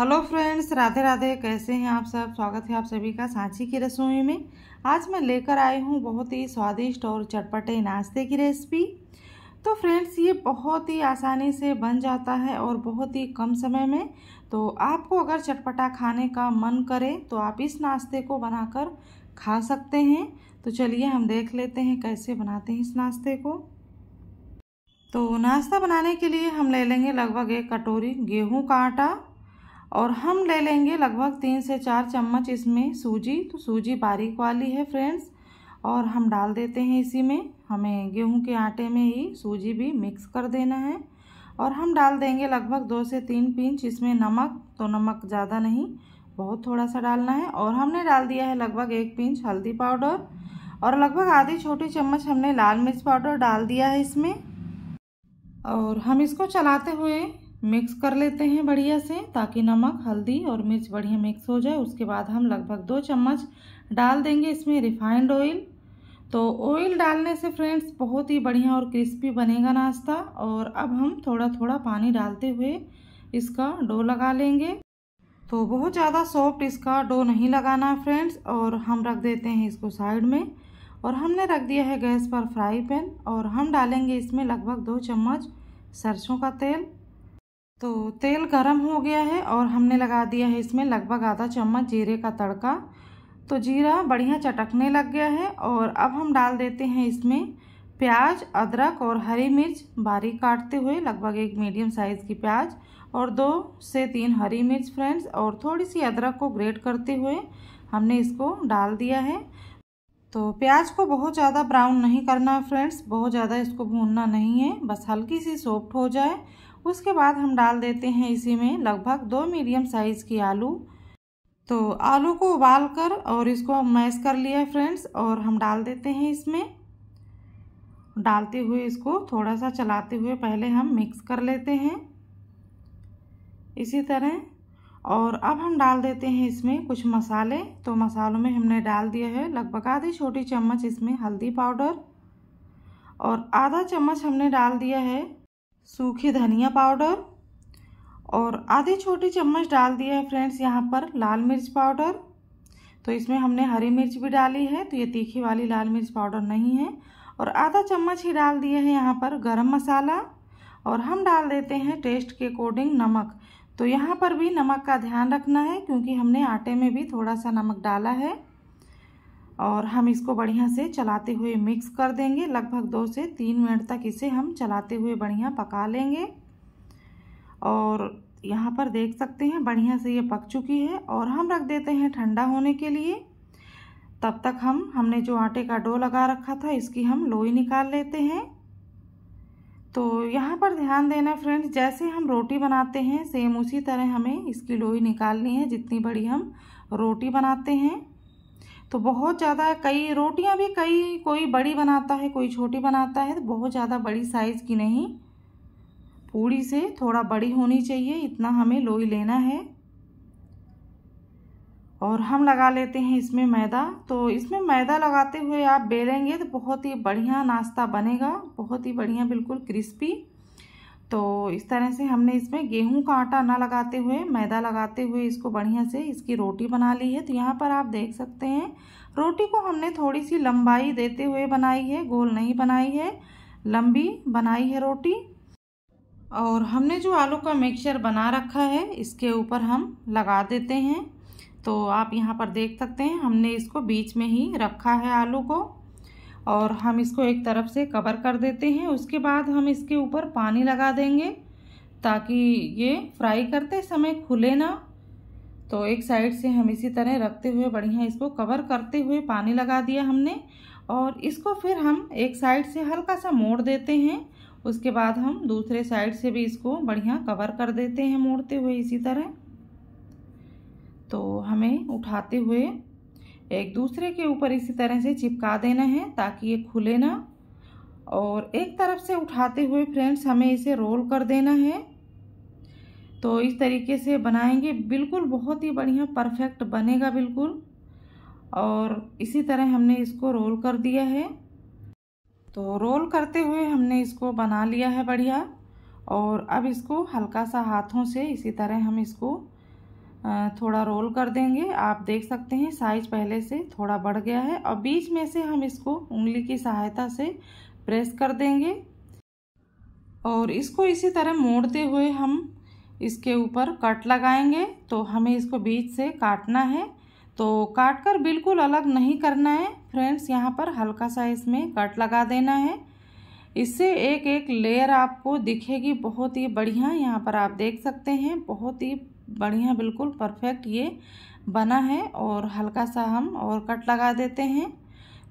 hello friends Radhe Radhe कैसे हैं आप सब स्वागत है आप सभी का सांची की रसोई में आज मैं लेकर आई हूँ बहुत ही स्वादिष्ट और चटपटे नाश्ते की रेसिपी तो फ्रेंड्स ये बहुत ही आसानी से बन जाता है और बहुत ही कम समय में तो आपको अगर चटपटा खाने का मन करे तो आप इस नाश्ते को बनाकर खा सकते हैं तो चलिए हम देख लेते हैं कैसे बनाते हैं इस नाश्ते को तो नाश्ता बनाने के लिए हम ले लेंगे लगभग एक कटोरी गेहूं का आटा और हम ले लेंगे लगभग तीन से चार चम्मच इसमें सूजी तो सूजी बारीक वाली है फ्रेंड्स और हम डाल देते हैं इसी में हमें गेहूं के आटे में ही सूजी भी मिक्स कर देना है और हम डाल देंगे लगभग दो से तीन पिंच इसमें नमक तो नमक ज़्यादा नहीं बहुत थोड़ा सा डालना है और हमने डाल दिया है लगभग एक पिंच हल्दी पाउडर और लगभग आधी छोटी चम्मच हमने लाल मिर्च पाउडर डाल दिया है इसमें और हम इसको चलाते हुए मिक्स कर लेते हैं बढ़िया से ताकि नमक हल्दी और मिर्च बढ़िया मिक्स हो जाए उसके बाद हम लगभग दो चम्मच डाल देंगे इसमें रिफाइंड ऑयल तो ऑयल डालने से फ्रेंड्स बहुत ही बढ़िया और क्रिस्पी बनेगा नाश्ता और अब हम थोड़ा थोड़ा पानी डालते हुए इसका डो लगा लेंगे तो बहुत ज़्यादा सॉफ्ट इसका डो नहीं लगाना है फ्रेंड्स और हम रख देते हैं इसको साइड में और हमने रख दिया है गैस पर फ्राई पैन और हम डालेंगे इसमें लगभग दो चम्मच सरसों का तेल तो तेल गरम हो गया है और हमने लगा दिया है इसमें लगभग आधा चम्मच जीरे का तड़का तो जीरा बढ़िया चटकने लग गया है और अब हम डाल देते हैं इसमें प्याज अदरक और हरी मिर्च बारीक काटते हुए लगभग एक मीडियम साइज़ की प्याज और दो से तीन हरी मिर्च फ्रेंड्स और थोड़ी सी अदरक को ग्रेट करते हुए हमने इसको डाल दिया है तो प्याज को बहुत ज़्यादा ब्राउन नहीं करना है फ्रेंड्स बहुत ज़्यादा इसको भूनना नहीं है बस हल्की सी सॉफ्ट हो जाए उसके बाद हम डाल देते हैं इसी में लगभग दो मीडियम साइज़ की आलू तो आलू को उबाल कर और इसको मैश कर लिया फ्रेंड्स और हम डाल देते हैं इसमें डालते हुए इसको थोड़ा सा चलाते हुए पहले हम मिक्स कर लेते हैं इसी तरह और अब हम डाल देते हैं इसमें कुछ मसाले तो मसालों में हमने डाल दिया है लगभग आधी छोटी चम्मच इसमें हल्दी पाउडर और आधा चम्मच हमने डाल दिया है सूखे धनिया पाउडर और आधे छोटी चम्मच डाल दिया है फ्रेंड्स यहाँ पर लाल मिर्च पाउडर तो इसमें हमने हरी मिर्च भी डाली है तो ये तीखी वाली लाल मिर्च पाउडर नहीं है और आधा चम्मच ही डाल दिया है यहाँ पर गरम मसाला और हम डाल देते हैं टेस्ट के अकॉर्डिंग नमक तो यहाँ पर भी नमक का ध्यान रखना है क्योंकि हमने आटे में भी थोड़ा सा नमक डाला है और हम इसको बढ़िया से चलाते हुए मिक्स कर देंगे लगभग दो से तीन मिनट तक इसे हम चलाते हुए बढ़िया पका लेंगे और यहाँ पर देख सकते हैं बढ़िया से ये पक चुकी है और हम रख देते हैं ठंडा होने के लिए तब तक हम हमने जो आटे का डो लगा रखा था इसकी हम लोई निकाल लेते हैं तो यहाँ पर ध्यान देना फ्रेंड्स जैसे हम रोटी बनाते हैं सेम उसी तरह हमें इसकी लोई निकालनी है जितनी बड़ी हम रोटी बनाते हैं तो बहुत ज़्यादा कई रोटियां भी कई कोई बड़ी बनाता है कोई छोटी बनाता है तो बहुत ज़्यादा बड़ी साइज़ की नहीं पूड़ी से थोड़ा बड़ी होनी चाहिए इतना हमें लोई लेना है और हम लगा लेते हैं इसमें मैदा तो इसमें मैदा लगाते हुए आप बेलेंगे तो बहुत ही बढ़िया नाश्ता बनेगा बहुत ही बढ़िया बिल्कुल क्रिस्पी तो इस तरह से हमने इसमें गेहूं का आटा ना लगाते हुए मैदा लगाते हुए इसको बढ़िया से इसकी रोटी बना ली है तो यहाँ पर आप देख सकते हैं रोटी को हमने थोड़ी सी लंबाई देते हुए बनाई है गोल नहीं बनाई है लंबी बनाई है रोटी और हमने जो आलू का मिक्सचर बना रखा है इसके ऊपर हम लगा देते हैं तो आप यहाँ पर देख सकते हैं हमने इसको बीच में ही रखा है आलू को और हम इसको एक तरफ से कवर कर देते हैं उसके बाद हम इसके ऊपर पानी लगा देंगे ताकि ये फ्राई करते समय खुले ना तो एक साइड से हम इसी तरह रखते हुए बढ़िया इसको कवर करते हुए पानी लगा दिया हमने और इसको फिर हम एक साइड से हल्का सा मोड़ देते हैं उसके बाद हम दूसरे साइड से भी इसको बढ़िया कवर कर देते हैं मोड़ते हुए इसी तरह तो हमें उठाते हुए एक दूसरे के ऊपर इसी तरह से चिपका देना है ताकि ये खुले ना और एक तरफ से उठाते हुए फ्रेंड्स हमें इसे रोल कर देना है तो इस तरीके से बनाएंगे बिल्कुल बहुत ही बढ़िया परफेक्ट बनेगा बिल्कुल और इसी तरह हमने इसको रोल कर दिया है तो रोल करते हुए हमने इसको बना लिया है बढ़िया और अब इसको हल्का सा हाथों से इसी तरह हम इसको थोड़ा रोल कर देंगे आप देख सकते हैं साइज पहले से थोड़ा बढ़ गया है और बीच में से हम इसको उंगली की सहायता से प्रेस कर देंगे और इसको इसी तरह मोड़ते हुए हम इसके ऊपर कट लगाएंगे तो हमें इसको बीच से काटना है तो काट कर बिल्कुल अलग नहीं करना है फ्रेंड्स यहाँ पर हल्का सा इसमें कट लगा देना है इससे एक एक लेयर आपको दिखेगी बहुत ही बढ़िया यहाँ पर आप देख सकते हैं बहुत ही बढ़िया बिल्कुल परफेक्ट ये बना है और हल्का सा हम और कट लगा देते हैं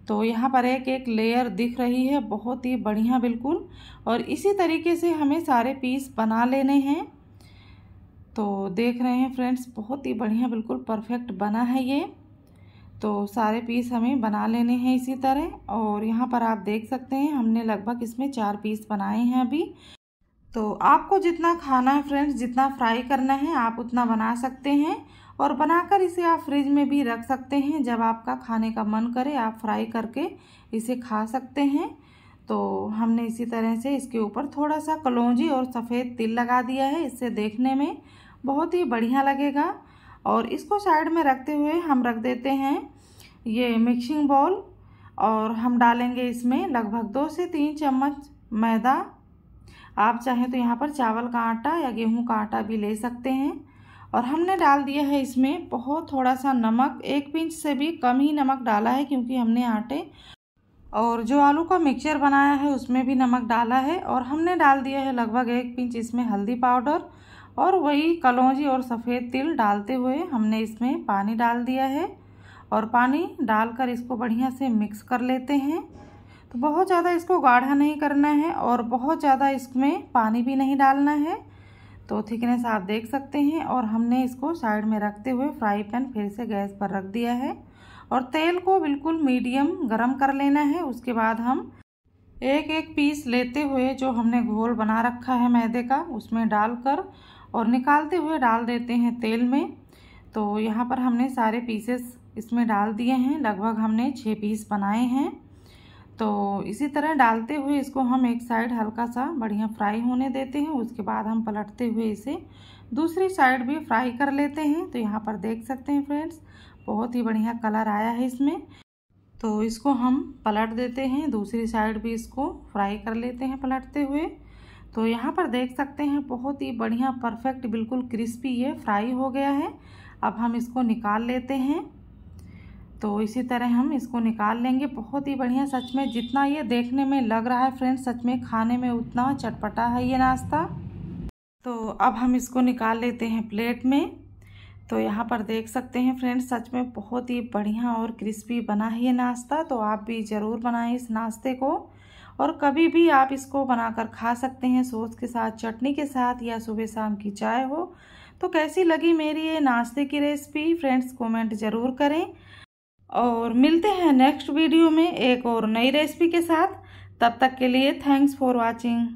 तो यहाँ पर एक एक लेयर दिख रही है बहुत ही बढ़िया बिल्कुल और इसी तरीके से हमें सारे पीस बना लेने हैं तो देख रहे हैं फ्रेंड्स बहुत ही बढ़िया बिल्कुल परफेक्ट बना है ये तो सारे पीस हमें बना लेने हैं इसी तरह और यहाँ पर आप देख सकते हैं हमने लगभग इसमें चार पीस बनाए हैं अभी तो आपको जितना खाना है फ्रेंड्स जितना फ्राई करना है आप उतना बना सकते हैं और बनाकर इसे आप फ्रिज में भी रख सकते हैं जब आपका खाने का मन करे आप फ्राई करके इसे खा सकते हैं तो हमने इसी तरह से इसके ऊपर थोड़ा सा कलौजी और सफ़ेद तिल लगा दिया है इससे देखने में बहुत ही बढ़िया लगेगा और इसको साइड में रखते हुए हम रख देते हैं ये मिक्सिंग बॉल और हम डालेंगे इसमें लगभग दो से तीन चम्मच मैदा आप चाहें तो यहाँ पर चावल का आटा या गेहूं का आटा भी ले सकते हैं और हमने डाल दिया है इसमें बहुत थोड़ा सा नमक एक पिंच से भी कम ही नमक डाला है क्योंकि हमने आटे और जो आलू का मिक्सचर बनाया है उसमें भी नमक डाला है और हमने डाल दिया है लगभग एक पिंच इसमें हल्दी पाउडर और वही कलौजी और सफ़ेद तिल डालते हुए हमने इसमें पानी डाल दिया है और पानी डालकर इसको बढ़िया से मिक्स कर लेते हैं तो बहुत ज़्यादा इसको गाढ़ा नहीं करना है और बहुत ज़्यादा इसमें पानी भी नहीं डालना है तो थिकनेस आप देख सकते हैं और हमने इसको साइड में रखते हुए फ्राई पैन फिर से गैस पर रख दिया है और तेल को बिल्कुल मीडियम गरम कर लेना है उसके बाद हम एक एक पीस लेते हुए जो हमने घोल बना रखा है मैदे का उसमें डालकर और निकालते हुए डाल देते हैं तेल में तो यहाँ पर हमने सारे पीसेस इसमें डाल दिए हैं लगभग हमने छः पीस बनाए हैं तो इसी तरह डालते हुए इसको हम एक साइड हल्का सा बढ़िया फ्राई होने देते हैं उसके बाद हम पलटते हुए इसे दूसरी साइड भी फ्राई कर लेते हैं तो यहाँ पर देख सकते हैं फ्रेंड्स बहुत ही बढ़िया कलर आया है इसमें तो इसको हम पलट देते हैं दूसरी साइड भी इसको फ्राई कर लेते हैं पलटते हुए तो यहाँ पर देख सकते हैं बहुत ही बढ़िया परफेक्ट बिल्कुल क्रिस्पी ये फ्राई हो गया है अब हम इसको निकाल लेते हैं तो इसी तरह हम इसको निकाल लेंगे बहुत ही बढ़िया सच में जितना ये देखने में लग रहा है फ्रेंड्स सच में खाने में उतना चटपटा है ये नाश्ता तो अब हम इसको निकाल लेते हैं प्लेट में तो यहाँ पर देख सकते हैं फ्रेंड्स सच में बहुत ही बढ़िया और क्रिस्पी बना है ये नाश्ता तो आप भी ज़रूर बनाएं इस नाश्ते को और कभी भी आप इसको बनाकर खा सकते हैं सोस के साथ चटनी के साथ या सुबह शाम की चाय हो तो कैसी लगी मेरी ये नाश्ते की रेसिपी फ्रेंड्स कॉमेंट ज़रूर करें और मिलते हैं नेक्स्ट वीडियो में एक और नई रेसिपी के साथ तब तक के लिए थैंक्स फॉर वाचिंग